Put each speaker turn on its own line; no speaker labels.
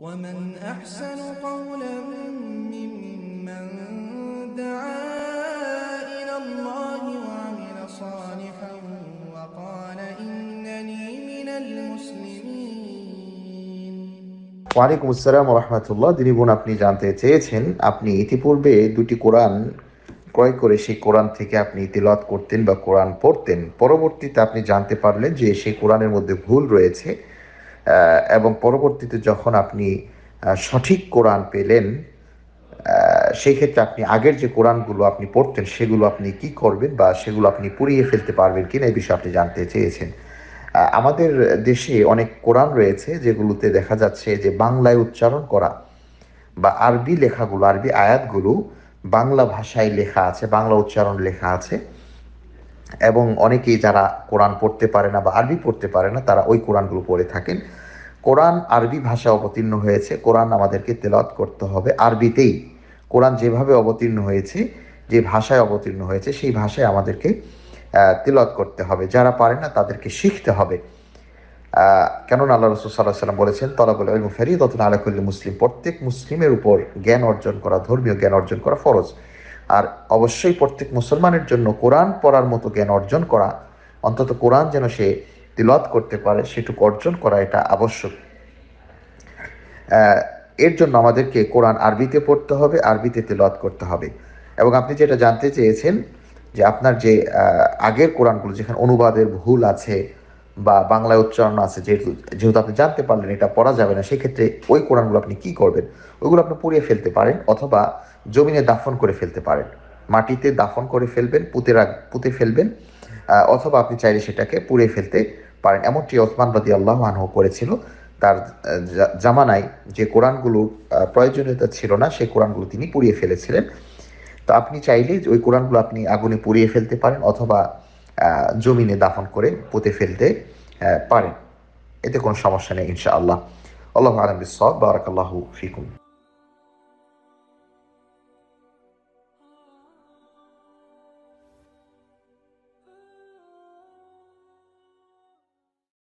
ومن أحسن قولا ممن دعا إلى الله وعمل صالحا وقال إنني من المسلمين আপনি জানতে চেয়েছেন আপনি ইতিপূর্বে দুটি কোরআন ক্রয় করে সেই কোরআন থেকে আপনি তেলত করতেন বা কোরআন পড়তেন পরবর্তীতে আপনি জানতে পারলেন যে সেই কোরআনের মধ্যে ভুল রয়েছে এবং পরবর্তীতে যখন আপনি সঠিক কোরআন পেলেন সেই ক্ষেত্রে আপনি আগের যে কোরআনগুলো আপনি পড়তেন সেগুলো আপনি কি করবেন বা সেগুলো আপনি পুড়িয়ে ফেলতে পারবেন কিনা এই বিষয়ে আপনি জানতে চেয়েছেন আমাদের দেশে অনেক কোরআন রয়েছে যেগুলোতে দেখা যাচ্ছে যে বাংলায় উচ্চারণ করা বা আরবি লেখাগুলো আরবি আয়াতগুলো বাংলা ভাষায় লেখা আছে বাংলা উচ্চারণ লেখা আছে এবং অনেকেই যারা কোরআন পড়তে পারে না বা আরবি পড়তে পারে না তারা ওই কোরআনগুলো পড়ে থাকেন কোরআন আরবি ভাষা অবতীর্ণ হয়েছে কোরআন আমাদেরকে তেলত করতে হবে আরবিতেই কোরআন যেভাবে অবতীর্ণ হয়েছে যে ভাষায় অবতীর্ণ হয়েছে সেই ভাষায় আমাদেরকে তিলত করতে হবে যারা পারে না তাদেরকে শিখতে হবে কেননা আল্লাহ রসুল সাল্লাহ সাল্লাম বলেছেন তলাবুল ফেরি তথা আলাকুল্লি মুসলিম প্রত্যেক মুসলিমের উপর জ্ঞান অর্জন করা ধর্মীয় জ্ঞান অর্জন করা ফরজ আর অবশ্যই প্রত্যেক মুসলমানের জন্য কোরআন পড়ার মতো জ্ঞান অর্জন করা অন্তত কোরআন যেন সে তিলত করতে পারে সেটুকু অর্জন করা এটা আবশ্যক এর জন্য আমাদেরকে কোরআন আরবিতে পড়তে হবে আরবিতে তেলত করতে হবে এবং আপনি যেটা জানতে চেয়েছেন যে আপনার যে আগের কোরআনগুলো যেখানে অনুবাদের ভুল আছে বা বাংলায় উচ্চারণ আছে যেহেতু যেহেতু আপনি জানতে পারলেন এটা পড়া যাবে না সেক্ষেত্রে ওই কোরআনগুলো আপনি কি করবেন ওইগুলো আপনি পুড়িয়ে ফেলতে পারেন অথবা জমিনে দাফন করে ফেলতে পারেন মাটিতে দাফন করে ফেলবেন পুঁতে রাখ পুঁতে ফেলবেন অথবা আপনি চাইলে সেটাকে পুড়ে ফেলতে পারেন এমনটি ওসমান আল্লাহ আনহ করেছিল তার জামানায় যে কোরআনগুলো প্রয়োজনীয়তা ছিল না সেই কোরআনগুলো তিনি পুড়িয়ে ফেলেছিলেন তো আপনি চাইলে ওই কোরআনগুলো আপনি আগুনে পুড়িয়ে ফেলতে পারেন অথবা জমিনে দাফন করে পুঁতে ফেলতে পারেন এতে কোনো সমস্যা নেই ইনশাআল্লাহ আল্লাহ আলম বিসব বারাকাল্লাহ ফিকুম